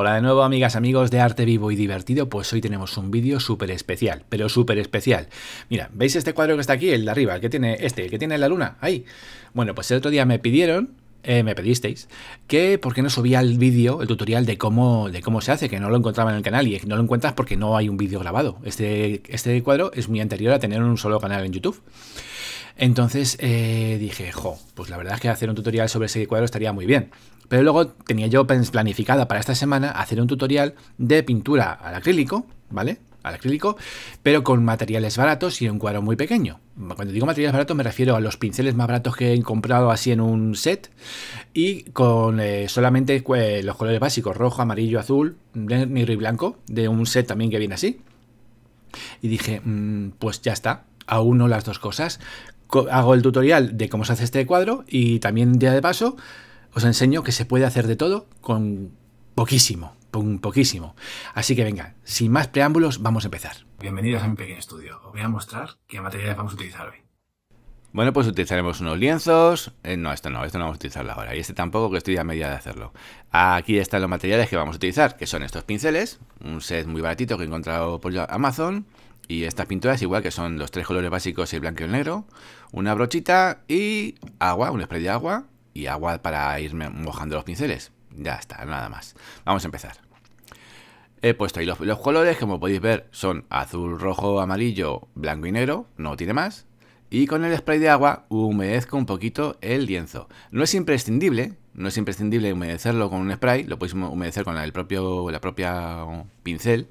Hola de nuevo amigas, amigos de Arte Vivo y Divertido, pues hoy tenemos un vídeo súper especial, pero súper especial. Mira, ¿veis este cuadro que está aquí? El de arriba, el que tiene este, el que tiene la luna, ahí. Bueno, pues el otro día me pidieron, eh, me pedisteis, que por qué no subía el vídeo, el tutorial de cómo, de cómo se hace, que no lo encontraba en el canal y no lo encuentras porque no hay un vídeo grabado. Este, este cuadro es muy anterior a tener un solo canal en YouTube. Entonces eh, dije, jo, pues la verdad es que hacer un tutorial sobre ese cuadro estaría muy bien. Pero luego tenía yo planificada para esta semana hacer un tutorial de pintura al acrílico, ¿vale? al acrílico, pero con materiales baratos y un cuadro muy pequeño. Cuando digo materiales baratos me refiero a los pinceles más baratos que he comprado así en un set y con eh, solamente eh, los colores básicos, rojo, amarillo, azul, negro y blanco, de un set también que viene así. Y dije, mm, pues ya está, a uno las dos cosas. hago el tutorial de cómo se hace este cuadro y también día de paso os enseño que se puede hacer de todo con poquísimo, con poquísimo. Así que venga, sin más preámbulos, vamos a empezar. Bienvenidos a mi pequeño estudio. Os voy a mostrar qué materiales vamos a utilizar hoy. Bueno, pues utilizaremos unos lienzos. Eh, no, esto no, esto no vamos a utilizarlo ahora. Y este tampoco, que estoy a medida de hacerlo. Aquí están los materiales que vamos a utilizar, que son estos pinceles, un set muy baratito que he encontrado por Amazon. Y estas pinturas, igual que son los tres colores básicos, el blanco y el negro. Una brochita y agua, un spray de agua y agua para irme mojando los pinceles. Ya está, nada más. Vamos a empezar. He puesto ahí los, colores, como podéis ver, son azul, rojo, amarillo, blanco y negro, no tiene más. Y con el spray de agua humedezco un poquito el lienzo. No es imprescindible, no es imprescindible humedecerlo con un spray, lo podéis humedecer con el propio, la propia pincel,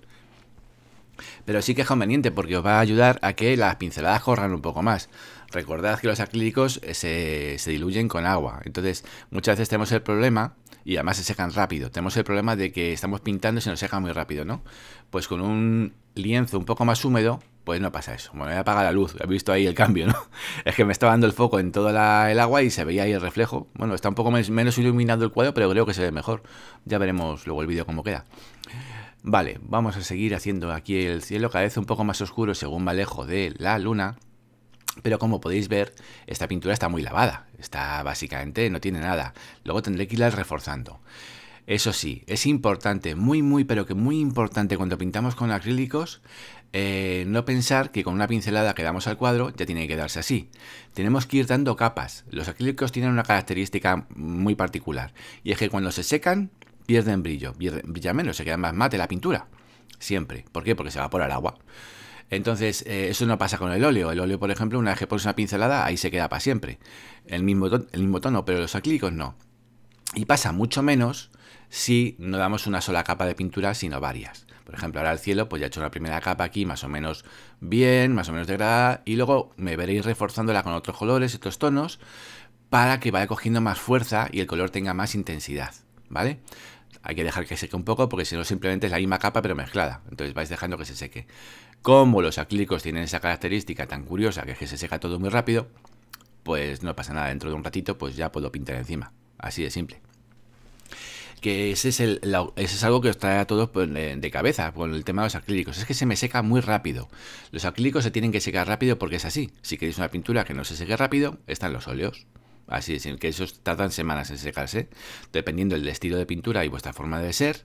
pero sí que es conveniente porque os va a ayudar a que las pinceladas corran un poco más. Recordad que los acrílicos eh, se, diluyen con agua, entonces muchas veces tenemos el problema y además se secan rápido. Tenemos el problema de que estamos pintando y se nos seca muy rápido, ¿no? Pues con un lienzo un poco más húmedo, pues no pasa eso. Bueno, a apagar la luz, he visto ahí el cambio, ¿no? Es que me estaba dando el foco en todo el agua y se veía ahí el reflejo. Bueno, está un poco menos, menos iluminado el cuadro, pero creo que se ve mejor. Ya veremos luego el vídeo cómo queda. Vale, vamos a seguir haciendo aquí el cielo cada vez un poco más oscuro según me lejos de la luna. Pero como podéis ver, esta pintura está muy lavada. Está básicamente, no tiene nada. Luego tendré que irla reforzando. Eso sí, es importante, muy, muy, pero que muy importante cuando pintamos con acrílicos, eh, no pensar que con una pincelada que damos al cuadro ya tiene que quedarse así. Tenemos que ir dando capas. Los acrílicos tienen una característica muy particular y es que cuando se secan pierden brillo, pierden, brilla menos, se queda más mate la pintura. Siempre. ¿Por qué? Porque se evapora el agua. Entonces, eh, eso no pasa con el óleo. El óleo, por ejemplo, una vez que pones una pincelada, ahí se queda para siempre. El mismo, tono, el mismo tono, pero los acrílicos no. Y pasa mucho menos si no damos una sola capa de pintura, sino varias. Por ejemplo, ahora el cielo, pues ya he hecho una primera capa aquí, más o menos bien, más o menos degradada, y luego me veréis reforzándola con otros colores, otros tonos, para que vaya cogiendo más fuerza y el color tenga más intensidad, ¿vale? Hay que dejar que seque un poco porque si no simplemente es la misma capa pero mezclada, entonces vais dejando que se seque. Como los acrílicos tienen esa característica tan curiosa que es que se seca todo muy rápido, pues no pasa nada, dentro de un ratito pues ya puedo pintar encima, así de simple. Que ese es, algo que os trae a todos pues, de cabeza con el tema de los acrílicos. Es que se me seca muy rápido. Los acrílicos se tienen que secar rápido porque es así. Si queréis una pintura que no se seque rápido, están los óleos. Así es, que esos tardan semanas en secarse, dependiendo del estilo de pintura y vuestra forma de ser,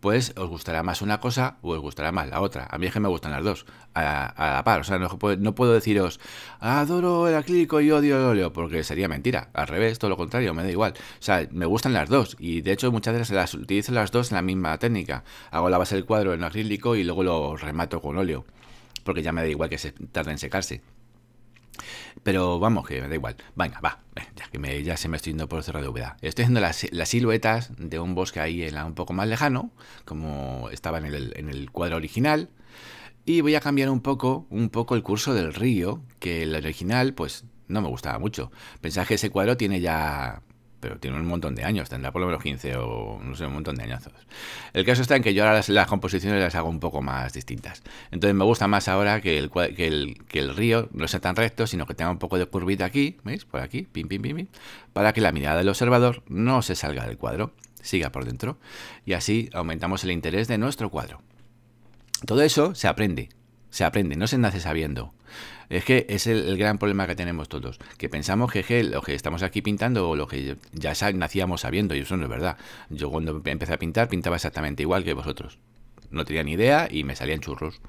pues os gustará más una cosa o os gustará más la otra. A mí es que me gustan las dos, a, la par. O sea, no, puedo deciros, adoro el acrílico y odio el óleo, porque sería mentira. Al revés, todo lo contrario, me da igual. O sea, me gustan las dos y de hecho muchas veces las utilizo las dos en la misma técnica. Hago la base del cuadro en acrílico y luego lo remato con óleo, porque ya me da igual que se tarde en secarse. Pero vamos, que me da igual. Venga, va, eh, ya que ya se me estoy yendo por cerro de humedad. Estoy haciendo las, siluetas de un bosque ahí en un poco más lejano, como estaba en el, en el cuadro original. Y voy a cambiar un poco, un poco el curso del río, que el original, pues, no me gustaba mucho. Pensaba que ese cuadro tiene ya pero tiene un montón de años, tendrá por lo menos 15 o no sé, un montón de añazos. El caso está en que yo ahora las, composiciones las hago un poco más distintas. Entonces me gusta más ahora que el, que el, que el río no sea tan recto, sino que tenga un poco de curvita aquí, ¿veis? Por aquí, pim, pim, pim, pim, para que la mirada del observador no se salga del cuadro, siga por dentro. Y así aumentamos el interés de nuestro cuadro. Todo eso se aprende se aprende, no se nace sabiendo. Es que es el, gran problema que tenemos todos, que pensamos que, lo que estamos aquí pintando o lo que ya nacíamos sabiendo, y eso no es verdad. Yo cuando empecé a pintar, pintaba exactamente igual que vosotros. No tenía ni idea y me salían churros.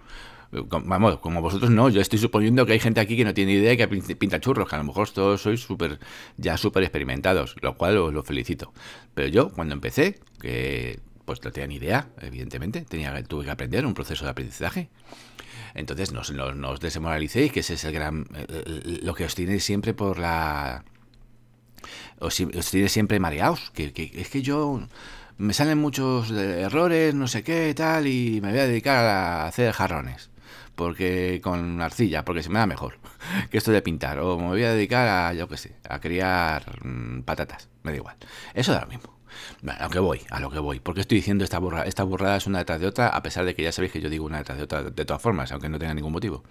Eh, vamos, como vosotros no, yo estoy suponiendo que hay gente aquí que no tiene idea y que pinta churros, que a lo mejor todos sois súper, ya súper experimentados, lo cual os lo felicito. Pero yo, cuando empecé, que pues no tenía ni idea, evidentemente, tenía, tuve que aprender un proceso de aprendizaje. Entonces, no, desmoralicéis, que ese es el gran. Eh, lo que os tiene siempre por la. Os, tiene siempre mareados. Que, es que yo. Me salen muchos errores, no sé qué, tal, y me voy a dedicar a hacer jarrones porque con arcilla, porque se me da mejor que esto de pintar. O me voy a dedicar a, yo qué sé, a criar mm, patatas, me da igual. Eso da lo mismo. A lo que voy, a lo que voy. Porque estoy diciendo estas burradas una detrás de otra, a pesar de que ya sabéis que yo digo una detrás de otra de todas formas, aunque no tenga ningún motivo.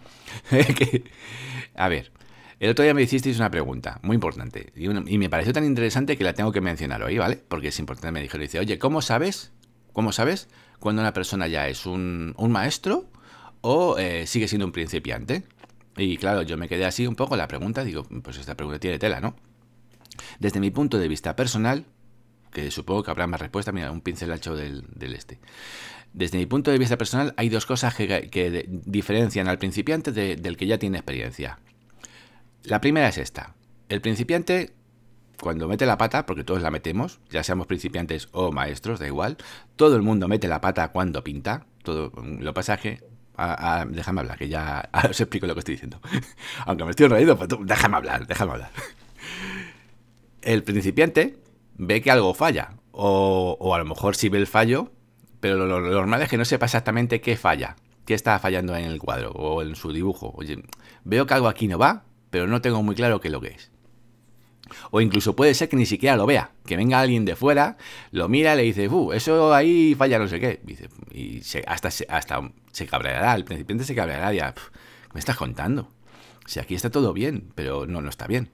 a ver, el otro día me hicisteis una pregunta muy importante y, me pareció tan interesante que la tengo que mencionar hoy, ¿vale? Porque es importante, me dijeron, dice, oye, ¿cómo sabes? ¿Cómo sabes cuando una persona ya es un, maestro o eh, sigue siendo un principiante? Y claro, yo me quedé así un poco la pregunta, digo, pues esta pregunta tiene tela, ¿no? Desde mi punto de vista personal, que supongo que habrá más respuesta. Mira, un pincel del, del este. Desde mi punto de vista personal, hay dos cosas que, diferencian al principiante del que ya tiene experiencia. La primera es esta. El principiante, cuando mete la pata, porque todos la metemos, ya seamos principiantes o maestros, da igual, todo el mundo mete la pata cuando pinta. Todo, lo pasaje déjame hablar, que ya os explico lo que estoy diciendo. Aunque me estoy reído, pues déjame hablar, déjame hablar. El principiante ve que algo falla. O, o a lo mejor si ve el fallo, pero lo, normal es que no sepa exactamente qué falla, qué está fallando en el cuadro o en su dibujo. Oye, veo que algo aquí no va, pero no tengo muy claro qué es lo que es. O incluso puede ser que ni siquiera lo vea, que venga alguien de fuera, lo mira le dice, eso ahí falla no sé qué. Y, dice, y se, hasta, se cabreará, el principiante se cabreará, ya, me estás contando. Si aquí está todo bien, pero no, no está bien.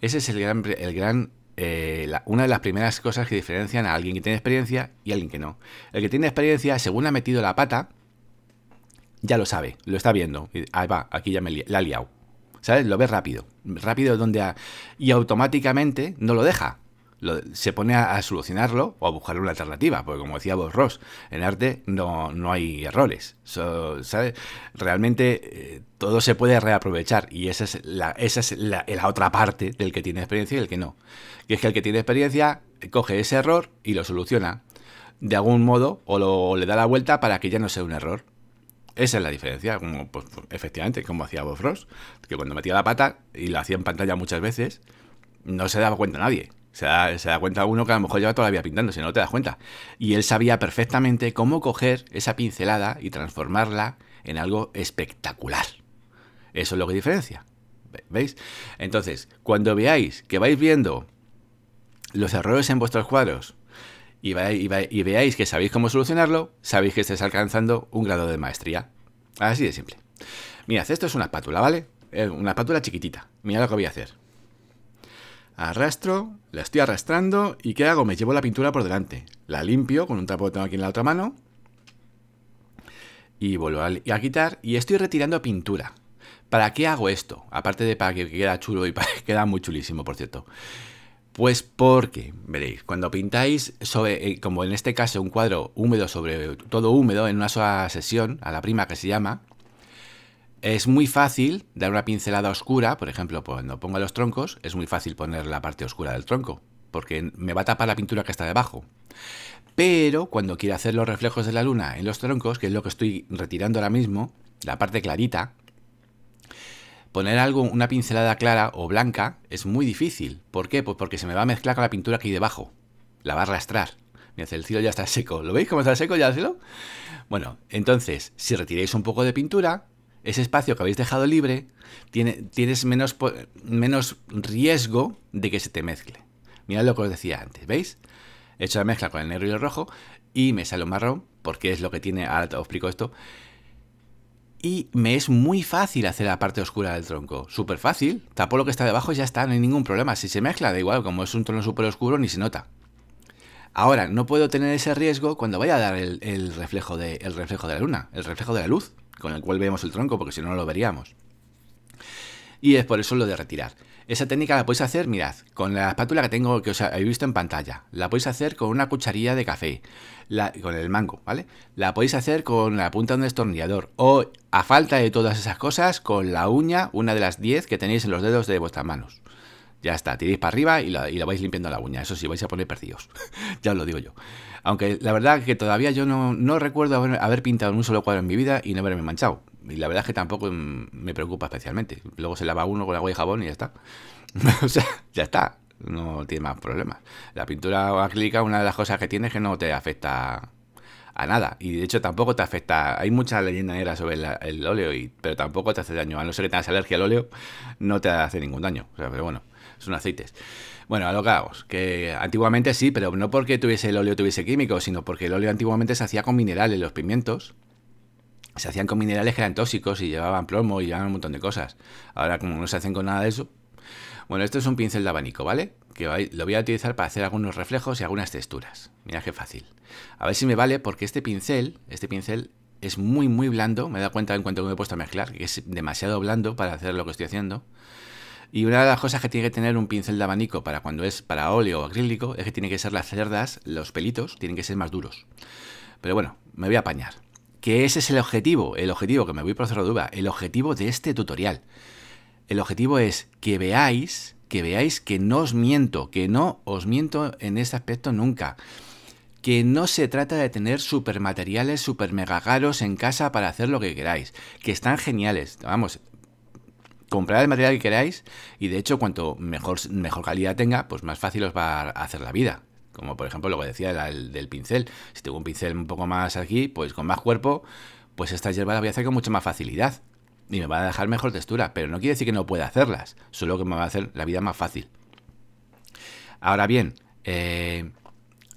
Ese es el gran, el gran eh, una de las primeras cosas que diferencian a alguien que tiene experiencia y a alguien que no. El que tiene experiencia, según ha metido la pata, ya lo sabe, lo está viendo. Ahí va, aquí ya me la ha liado. ¿Sabes? Lo ve rápido. Rápido donde... y automáticamente no lo deja se pone a, solucionarlo o a buscar una alternativa, porque como decía vos, Ross, en arte no, no hay errores. Realmente eh, todo se puede reaprovechar y esa es, la, esa es la, otra parte del que tiene experiencia y el que no. Que es que el que tiene experiencia coge ese error y lo soluciona de algún modo o, lo, le da la vuelta para que ya no sea un error. Esa es la diferencia, como, pues, pues, efectivamente, como hacía Bob Ross, que cuando metía la pata, y lo hacía en pantalla muchas veces, no se daba cuenta nadie. Se da, cuenta uno que a lo mejor lleva toda la vida pintando, si no te das cuenta. Y él sabía perfectamente cómo coger esa pincelada y transformarla en algo espectacular. Eso es lo que diferencia. ¿Veis? Entonces, cuando veáis que vais viendo los errores en vuestros cuadros y, veáis que sabéis cómo solucionarlo, sabéis que estáis alcanzando un grado de maestría. Así de simple. Mirad, esto es una espátula, ¿vale? Eh, una espátula chiquitita. Mirad lo que voy a hacer. Arrastro la estoy arrastrando y ¿qué hago? Me llevo la pintura por delante. La limpio con un trapo que tengo aquí en la otra mano. Y vuelvo a quitar y estoy retirando pintura. ¿Para qué hago esto? Aparte de para que quede chulo y para que queda muy chulísimo, por cierto. Pues porque, veréis, cuando pintáis sobre, eh, como en este caso, un cuadro húmedo sobre todo húmedo en una sola sesión, a la prima que se llama, es muy fácil dar una pincelada oscura, por ejemplo, cuando pongo los troncos, es muy fácil poner la parte oscura del tronco, porque me va a tapar la pintura que está debajo. Pero cuando quiero hacer los reflejos de la luna en los troncos, que es lo que estoy retirando ahora mismo, la parte clarita, poner algo, una pincelada clara o blanca es muy difícil. ¿Por qué? Pues porque se me va a mezclar con la pintura que hay debajo. La va a arrastrar. hace el cielo ya está seco. ¿Lo veis cómo está seco ya el cielo? Bueno, entonces, si retiráis un poco de pintura, ese espacio que habéis dejado libre, tiene, tienes menos, menos riesgo de que se te mezcle. Mirad lo que os decía antes, ¿veis? He hecho la mezcla con el negro y el rojo y me sale un marrón, porque es lo que tiene, ahora os explico esto. Y me es muy fácil hacer la parte oscura del tronco, súper fácil. Tapo lo que está debajo y ya está, no hay ningún problema. Si se mezcla, da igual, como es un tono súper oscuro ni se nota. Ahora, no puedo tener ese riesgo cuando vaya a dar reflejo el reflejo de la luna, el reflejo de la luz con el cual vemos el tronco, porque si no, no lo veríamos. Y es por eso lo de retirar. Esa técnica la podéis hacer, mirad, con la espátula que tengo que os he visto en pantalla. La podéis hacer con una cucharilla de café, con el mango, ¿vale? La podéis hacer con la punta de un destornillador o, a falta de todas esas cosas, con la uña, una de las 10 que tenéis en los dedos de vuestras manos. Ya está, tiréis para arriba y la, y la vais limpiando la uña. Eso sí, vais a poner perdidos. ya os lo digo yo. Aunque la verdad es que todavía yo no, recuerdo haber, pintado en un solo cuadro en mi vida y no haberme manchado. Y la verdad es que tampoco mm, me preocupa especialmente. Luego se lava uno con agua y jabón y ya está. o sea, ya está. No tiene más problemas. La pintura acrílica, una de las cosas que tiene es que no te afecta a nada. Y de hecho tampoco te afecta. Hay mucha leyenda negra sobre el, el óleo, y, pero tampoco te hace daño. A no ser que tengas alergia al óleo, no te hace ningún daño. O sea, pero bueno, son aceites. Bueno, a lo que que antiguamente sí, pero no porque tuviese el óleo tuviese químicos, sino porque el óleo antiguamente se hacía con minerales, los pimientos se hacían con minerales que eran tóxicos y llevaban plomo y llevaban un montón de cosas. Ahora como no se hacen con nada de eso. Bueno, esto es un pincel de abanico, ¿vale? Que lo voy a utilizar para hacer algunos reflejos y algunas texturas. Mira qué fácil. A ver si me vale porque este pincel, este pincel es muy muy blando. Me he dado cuenta en cuanto me he puesto a mezclar que es demasiado blando para hacer lo que estoy haciendo. Y una de las cosas que tiene que tener un pincel de abanico para cuando es para óleo o acrílico es que tiene que ser las cerdas, los pelitos, tienen que ser más duros. Pero bueno, me voy a apañar. Que ese es el objetivo, el objetivo que me voy por cerro duda, el objetivo de este tutorial. El objetivo es que veáis, que veáis que no os miento, que no os miento en este aspecto nunca que no se trata de tener super materiales, super mega en casa para hacer lo que queráis, que están geniales. Vamos, Comprar el material que queráis y de hecho cuanto mejor, mejor calidad tenga, pues más fácil os va a hacer la vida. Como por ejemplo lo que decía del, del pincel. Si tengo un pincel un poco más aquí, pues con más cuerpo, pues estas hierbas las voy a hacer con mucha más facilidad. Y me va a dejar mejor textura. Pero no quiere decir que no pueda hacerlas. Solo que me va a hacer la vida más fácil. Ahora bien, eh,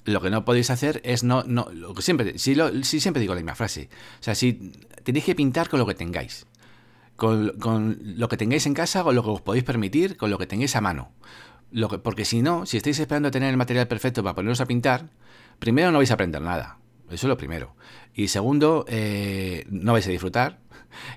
lo que no podéis hacer es no, no lo que siempre, siempre digo la misma frase. O sea, si tenéis que pintar con lo que tengáis con, lo que tengáis en casa, con lo que os podéis permitir, con lo que tengáis a mano. porque si no, si estáis esperando tener el material perfecto para poneros a pintar, primero no vais a aprender nada. Eso es lo primero. Y segundo, eh, no vais a disfrutar.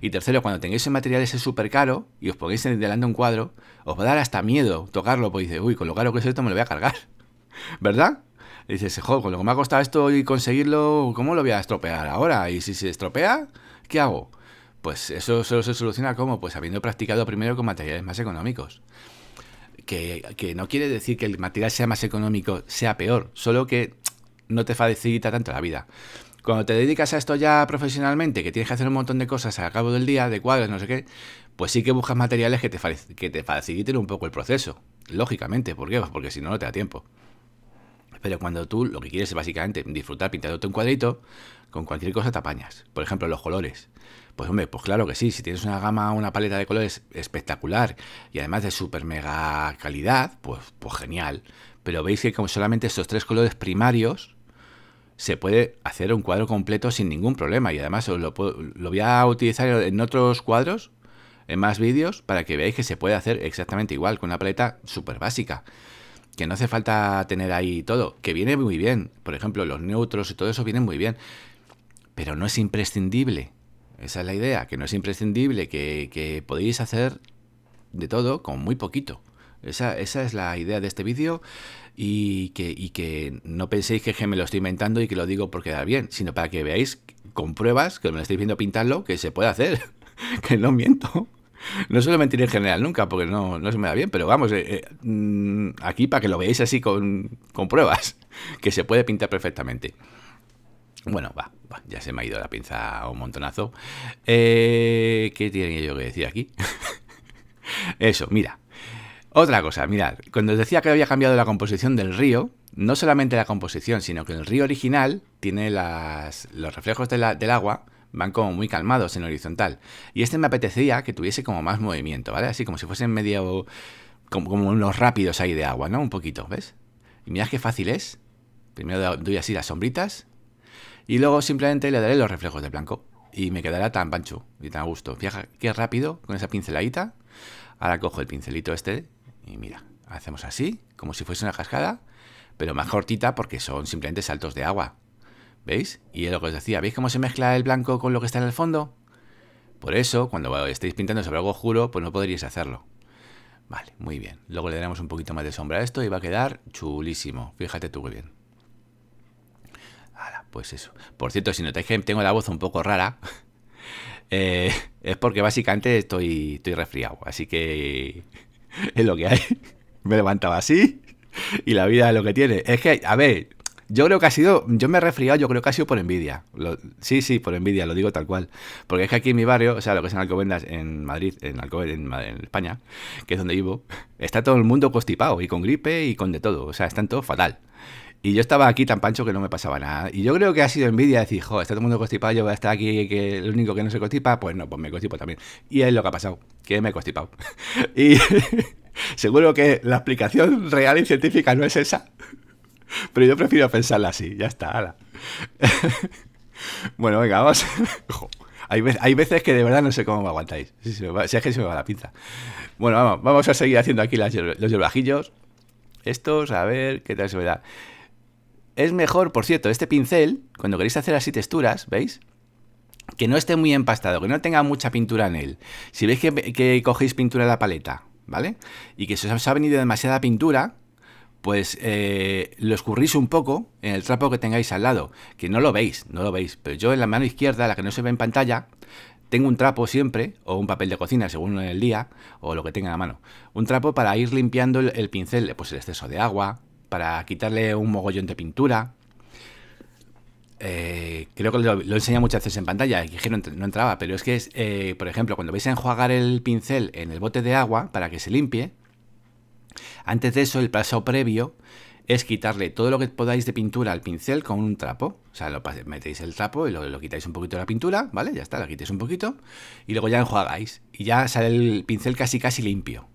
Y tercero, cuando tengáis un material ese súper caro y os pongáis delante de un cuadro, os va a dar hasta miedo tocarlo, pues dices, uy, con lo caro que es esto me lo voy a cargar. ¿Verdad? Y dices, joder, con lo que me ha costado esto y conseguirlo, ¿cómo lo voy a estropear ahora? Y si se estropea, ¿qué hago? Pues eso solo se soluciona como, pues habiendo practicado primero con materiales más económicos. Que, no quiere decir que el material sea más económico sea peor, solo que no te facilita tanto la vida. Cuando te dedicas a esto ya profesionalmente, que tienes que hacer un montón de cosas al cabo del día, de cuadros, no sé qué, pues sí que buscas materiales que te, que te faciliten un poco el proceso. Lógicamente, ¿por qué? Pues porque si no, no te da tiempo. Pero cuando tú lo que quieres es básicamente disfrutar pintándote un cuadrito, con cualquier cosa te apañas. Por ejemplo, los colores. Pues hombre, pues claro que sí, si tienes una gama, una paleta de colores espectacular y además de super mega calidad, pues, pues genial. Pero veis que con solamente estos tres colores primarios se puede hacer un cuadro completo sin ningún problema y además lo, lo voy a utilizar en otros cuadros en más vídeos para que veáis que se puede hacer exactamente igual con una paleta súper básica. Que no hace falta tener ahí todo, que viene muy bien. Por ejemplo, los neutros y todo eso vienen muy bien. Pero no es imprescindible. Esa es la idea, que no es imprescindible, que, podéis hacer de todo con muy poquito. Esa, esa es la idea de este vídeo y que, y que no penséis que me lo estoy inventando y que lo digo porque da bien, sino para que veáis con pruebas, que me lo estáis viendo pintarlo, que se puede hacer, que no miento. No suelo mentir en general nunca, porque no, no se me da bien, pero vamos, eh, eh, mm, aquí para que lo veáis así con pruebas, que se puede pintar perfectamente. Bueno, va, ya se me ha ido la pinza un montonazo. Eh, ¿Qué tiene yo que decir aquí? Eso, mira. Otra cosa, mirad, cuando os decía que había cambiado la composición del río, no solamente la composición, sino que el río original tiene las, los reflejos del agua, van como muy calmados en horizontal. Y este me apetecía que tuviese como más movimiento, ¿vale? Así como si fuesen medio, como, como unos rápidos ahí de agua, ¿no? Un poquito, ¿ves? Y mirad qué fácil es. Primero doy así las sombritas, y luego simplemente le daré los reflejos de blanco. Y me quedará tan pancho y tan a gusto. Fija qué rápido con esa pinceladita. Ahora cojo el pincelito este y mira, hacemos así, como si fuese una cascada, pero más cortita porque son simplemente saltos de agua. ¿Veis? Y es lo que os decía, ¿veis cómo se mezcla el blanco con lo que está en el fondo? Por eso, cuando estéis pintando sobre algo juro, pues no podríais hacerlo. Vale, muy bien. Luego le daremos un poquito más de sombra a esto y va a quedar chulísimo. Fíjate tú qué bien pues eso. Por cierto, si notáis que tengo la voz un poco rara, eh, es porque básicamente estoy, estoy resfriado. Así que es lo que hay. Me levantaba así y la vida es lo que tiene. Es que, a ver, yo creo que ha sido, yo me he resfriado, yo creo que ha sido por envidia. sí, sí, por envidia, lo digo tal cual. Porque es que aquí en mi barrio, o sea, lo que es en Alcobendas, en Madrid, en Alcobendas, en, en, España, que es donde vivo, está todo el mundo constipado y con gripe y con de todo. O sea, están todos fatal. Y yo estaba aquí tan pancho que no me pasaba nada. Y yo creo que ha sido envidia decir, Joder, está todo el mundo constipado, yo voy a estar aquí que el único que no se constipa, pues no, pues me constipo también. Y es lo que ha pasado, que me he constipado. y seguro que la explicación real y científica no es esa. Pero yo prefiero pensarla así, ya está, ala. bueno, venga, vamos. hay, veces, que de verdad no sé cómo me aguantáis. Si, es que se me va la pinza. Bueno, vamos, vamos a seguir haciendo aquí los yerbajillos. Estos, a ver qué tal se me da. Es mejor, por cierto, este pincel, cuando queréis hacer así texturas, ¿veis? Que no esté muy empastado, que no tenga mucha pintura en él. Si veis que, cogéis pintura de la paleta, ¿vale? Y que se os ha venido demasiada pintura, pues eh, lo escurrís un poco en el trapo que tengáis al lado, que no lo veis, no lo veis, pero yo en la mano izquierda, la que no se ve en pantalla, tengo un trapo siempre, o un papel de cocina según el día, o lo que tenga en la mano, un trapo para ir limpiando el pincel, pues el exceso de agua, para quitarle un mogollón de pintura. Eh, creo que lo, he enseñado muchas veces en pantalla, que no, entraba, pero es que, es, eh, por ejemplo, cuando vais a enjuagar el pincel en el bote de agua para que se limpie, antes de eso el paso previo es quitarle todo lo que podáis de pintura al pincel con un trapo. O sea, lo metéis el trapo y lo, quitáis un poquito de la pintura, ¿vale? Ya está, la quitáis un poquito y luego ya enjuagáis. Y ya sale el pincel casi casi limpio.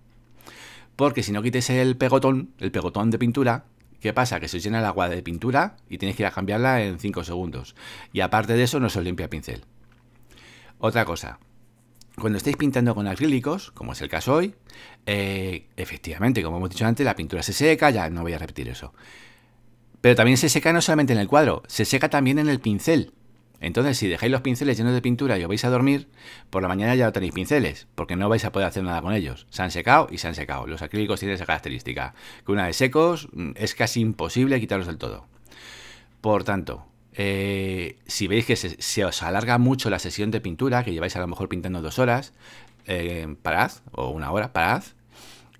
Porque si no quites el pegotón, el pegotón de pintura, ¿qué pasa? Que se llena el agua de pintura y tienes que ir a cambiarla en 5 segundos. Y aparte de eso, no se os limpia el pincel. Otra cosa, cuando estáis pintando con acrílicos, como es el caso hoy, eh, efectivamente, como hemos dicho antes, la pintura se seca, ya no voy a repetir eso. Pero también se seca no solamente en el cuadro, se seca también en el pincel. Entonces, si dejáis los pinceles llenos de pintura y os vais a dormir, por la mañana ya no tenéis pinceles, porque no vais a poder hacer nada con ellos. Se han secado y se han secado. Los acrílicos tienen esa característica, que una vez secos mm, es casi imposible quitarlos del todo. Por tanto, eh, si veis que se, os alarga mucho la sesión de pintura, que lleváis a lo mejor pintando dos horas, eh, parad, o una hora, parad,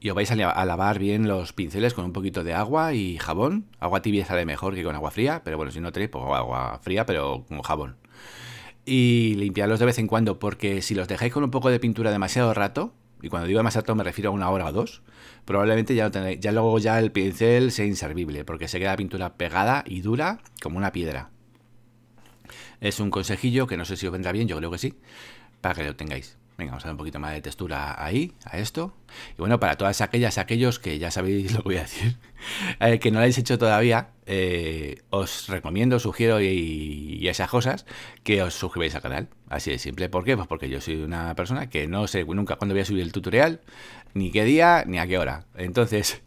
y os vais a, lavar bien los pinceles con un poquito de agua y jabón. Agua tibia sale mejor que con agua fría, pero bueno, si no tenéis, pues agua fría, pero con jabón. Y limpiarlos de vez en cuando, porque si los dejáis con un poco de pintura demasiado rato, y cuando digo demasiado me refiero a una hora o dos, probablemente ya, no ya luego ya el pincel sea inservible, porque se queda la pintura pegada y dura como una piedra. Es un consejillo que no sé si os vendrá bien, yo creo que sí, para que lo tengáis. Venga, vamos a dar un poquito más de textura ahí, a esto. Y bueno, para todas aquellas, aquellos que ya sabéis lo que voy a decir, eh, que no lo habéis hecho todavía, eh, os recomiendo, sugiero y, y, esas cosas que os suscribáis al canal. Así de simple. ¿Por qué? Pues porque yo soy una persona que no sé nunca cuándo voy a subir el tutorial, ni qué día, ni a qué hora. Entonces,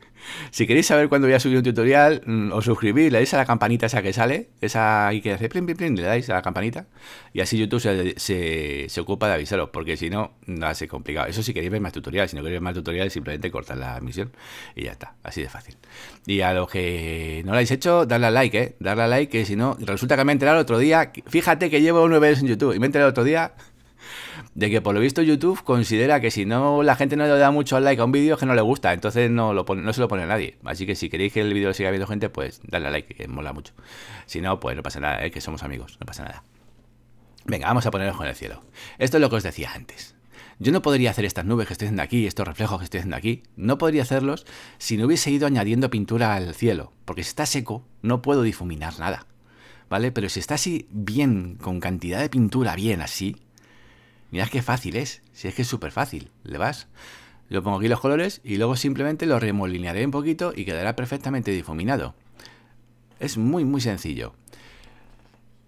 si queréis saber cuándo voy a subir un tutorial, mm, os suscribís, le dais a la campanita esa que sale, esa ahí que hace plim plim plim le dais a la campanita y así YouTube se, ocupa de avisaros, porque si no, a ser complicado. Eso si queréis ver más tutoriales, si no queréis ver más tutoriales, simplemente cortad la emisión y ya está, así de fácil. Y a los que no lo habéis hecho, darle a like, ¿eh? Darle a like, que si no, resulta que me he enterado el otro día, fíjate que llevo nueve años en YouTube y me he enterado el otro día de que por lo visto YouTube considera que si no la gente no le da mucho al like a un vídeo es que no le gusta, entonces no, no se lo pone a nadie. Así que si queréis que el vídeo siga viendo gente, pues dale like, que mola mucho. Si no, pues no pasa nada, ¿eh? que somos amigos, no pasa nada. Venga, vamos a ponernos en el cielo. Esto es lo que os decía antes. Yo no podría hacer estas nubes que estoy haciendo aquí, estos reflejos que estoy haciendo aquí, no podría hacerlos si no hubiese ido añadiendo pintura al cielo, porque si está seco no puedo difuminar nada, ¿vale? Pero si está así bien, con cantidad de pintura bien así, Mirad qué fácil es. Si es que es súper fácil. Le vas. Lo pongo aquí los colores y luego simplemente lo remolinearé un poquito y quedará perfectamente difuminado. Es muy, muy sencillo.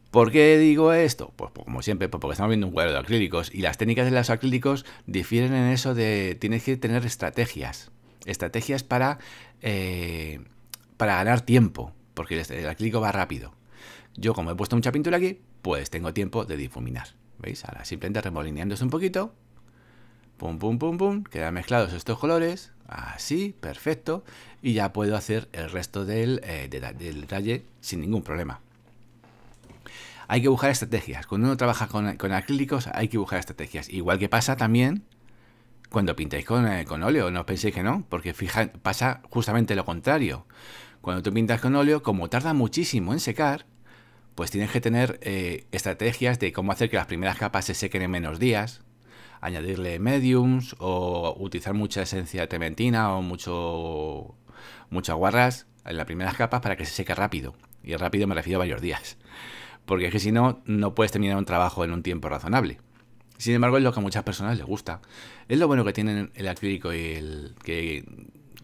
¿Por qué digo esto? Pues, pues como siempre, pues, porque estamos viendo un cuadro de acrílicos y las técnicas de los acrílicos difieren en eso de tienes que tener estrategias. Estrategias para, eh, para ganar tiempo, porque el acrílico va rápido. Yo como he puesto mucha pintura aquí, pues tengo tiempo de difuminar. ¿Veis? Ahora simplemente remolineándose un poquito. Pum, pum, pum, pum. Quedan mezclados estos colores. Así, perfecto. Y ya puedo hacer el resto del, eh, detalle sin ningún problema. Hay que buscar estrategias. Cuando uno trabaja con, acrílicos hay que buscar estrategias. Igual que pasa también cuando pintáis con, eh, con óleo. No penséis que no, porque fija, pasa justamente lo contrario. Cuando tú pintas con óleo, como tarda muchísimo en secar, pues tienes que tener eh, estrategias de cómo hacer que las primeras capas se sequen en menos días, añadirle mediums o utilizar mucha esencia de trementina o mucho muchas guarras en las primeras capas para que se seque rápido. Y rápido me refiero a varios días. Porque es que si no, no puedes terminar un trabajo en un tiempo razonable. Sin embargo, es lo que a muchas personas les gusta. Es lo bueno que tienen el acrílico y el. que.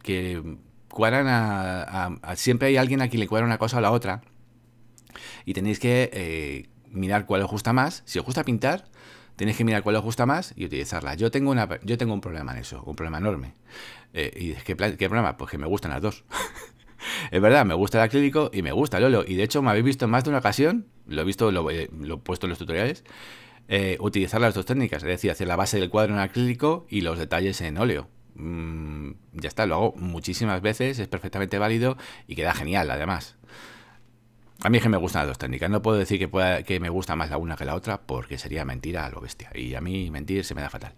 que cuadran Siempre hay alguien a quien le cuadra una cosa o la otra y tenéis que eh, mirar cuál os gusta más. Si os gusta pintar, tenéis que mirar cuál os gusta más y utilizarla. Yo tengo, una, yo tengo un problema en eso, un problema enorme. Eh, ¿Y qué, problema? Pues que me gustan las dos. es verdad, me gusta el acrílico y me gusta el óleo. Y de hecho me habéis visto en más de una ocasión, lo he visto, lo, eh, lo he puesto en los tutoriales, utilizar las dos técnicas. Es decir, hacer la base del cuadro en acrílico y los detalles en óleo. Mm, ya está, lo hago muchísimas veces, es perfectamente válido y queda genial además. A mí es que me gustan las dos técnicas. No puedo decir que, que me gusta más la una que la otra porque sería mentira a lo bestia. Y a mí mentir se me da fatal.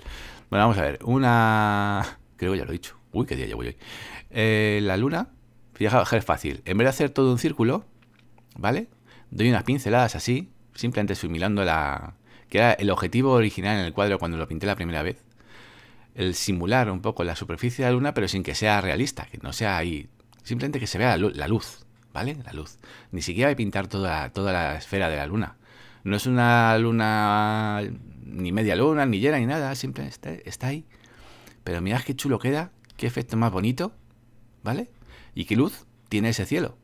Bueno, vamos a ver. Una... Creo que ya lo he dicho. Uy, qué día llevo hoy. Eh, la luna, fijaos, es fácil. En vez de hacer todo un círculo, ¿vale? Doy unas pinceladas así, simplemente simulando la... que era el objetivo original en el cuadro cuando lo pinté la primera vez. El simular un poco la superficie de la luna, pero sin que sea realista, que no sea ahí. Simplemente que se vea la luz ¿vale? La luz. Ni siquiera a pintar toda, toda la esfera de la luna. No es una luna ni media luna, ni llena, ni nada, siempre está, ahí. Pero mirad qué chulo queda, qué efecto más bonito, ¿vale? Y qué luz tiene ese cielo.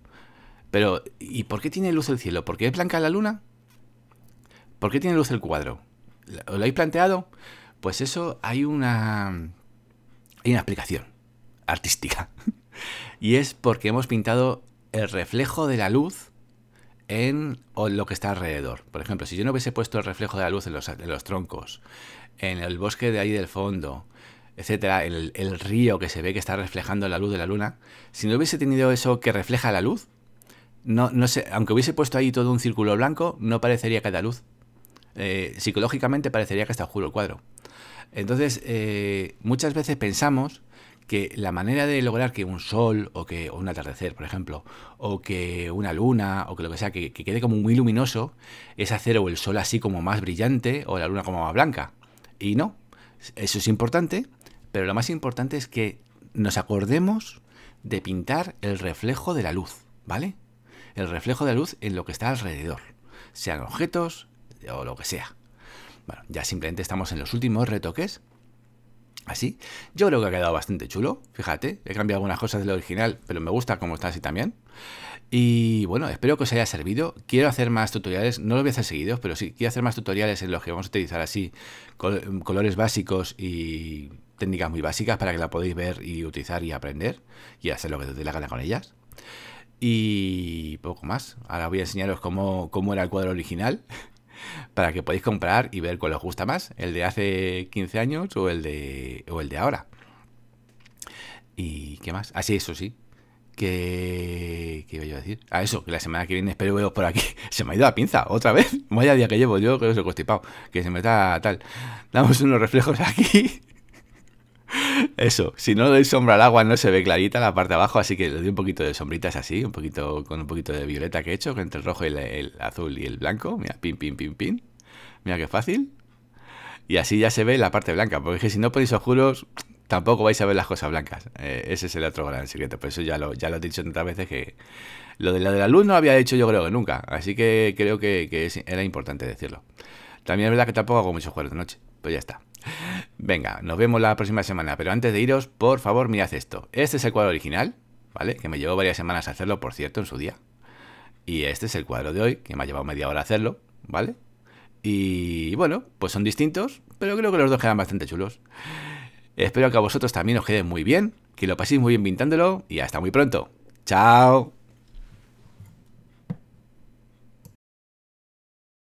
Pero, ¿y por qué tiene luz el cielo? ¿por qué es blanca la luna? ¿Por qué tiene luz el cuadro? ¿Lo, lo habéis planteado? Pues eso hay una. Hay una explicación artística. y es porque hemos pintado el reflejo de la luz en lo que está alrededor. Por ejemplo, si yo no hubiese puesto el reflejo de la luz en los, troncos, en el bosque de ahí del fondo, etcétera, el, el, río que se ve que está reflejando la luz de la luna, si no hubiese tenido eso que refleja la luz, no, no sé, aunque hubiese puesto ahí todo un círculo blanco, no parecería que haya luz. Eh, psicológicamente parecería que está oscuro el cuadro. Entonces, eh, muchas veces pensamos que la manera de lograr que un sol o que un atardecer, por ejemplo, o que una luna o que lo que sea, que, que, quede como muy luminoso, es hacer o el sol así como más brillante o la luna como más blanca. Y no, eso es importante, pero lo más importante es que nos acordemos de pintar el reflejo de la luz, ¿vale? El reflejo de la luz en lo que está alrededor, sean objetos o lo que sea. Bueno, ya simplemente estamos en los últimos retoques Así, ¿Ah, yo creo que ha quedado bastante chulo, fíjate, he cambiado algunas cosas del original, pero me gusta cómo está así también. Y bueno, espero que os haya servido, quiero hacer más tutoriales, no lo voy a hacer seguidos, pero sí, quiero hacer más tutoriales en los que vamos a utilizar así colores básicos y técnicas muy básicas para que la podéis ver y utilizar y aprender y hacer lo que te dé la gana con ellas. Y poco más, ahora voy a enseñaros cómo, cómo era el cuadro original para que podáis comprar y ver cuál os gusta más, el de hace 15 años o el de, o el de ahora. ¿Y qué más? Así, ah, eso sí. Que, ¿Qué iba yo a decir? Ah, eso, que la semana que viene espero veros por aquí. Se me ha ido la pinza, otra vez. Vaya día que llevo yo, que os he constipado. Que se me está tal. Damos unos reflejos aquí. Eso, si no doy sombra al agua no se ve clarita la parte de abajo, así que le doy un poquito de sombritas así, un poquito con un poquito de violeta que he hecho, entre el rojo y el, azul y el blanco. Mira, pin, pin, pin, pin. Mira qué fácil. Y así ya se ve la parte blanca, porque si no ponéis oscuros tampoco vais a ver las cosas blancas. Eh, ese es el otro gran secreto, por eso ya lo, ya lo he dicho tantas veces que lo de la de la luz no había dicho yo creo que nunca, así que creo que, que era importante decirlo. También es verdad que tampoco hago muchos juegos de noche, pues ya está. Venga, nos vemos la próxima semana, pero antes de iros, por favor, mirad esto. Este es el cuadro original, ¿vale? Que me llevó varias semanas a hacerlo, por cierto, en su día. Y este es el cuadro de hoy, que me ha llevado media hora hacerlo, ¿vale? Y bueno, pues son distintos, pero creo que los dos quedan bastante chulos. Espero que a vosotros también os quede muy bien, que lo paséis muy bien pintándolo y hasta muy pronto. ¡Chao!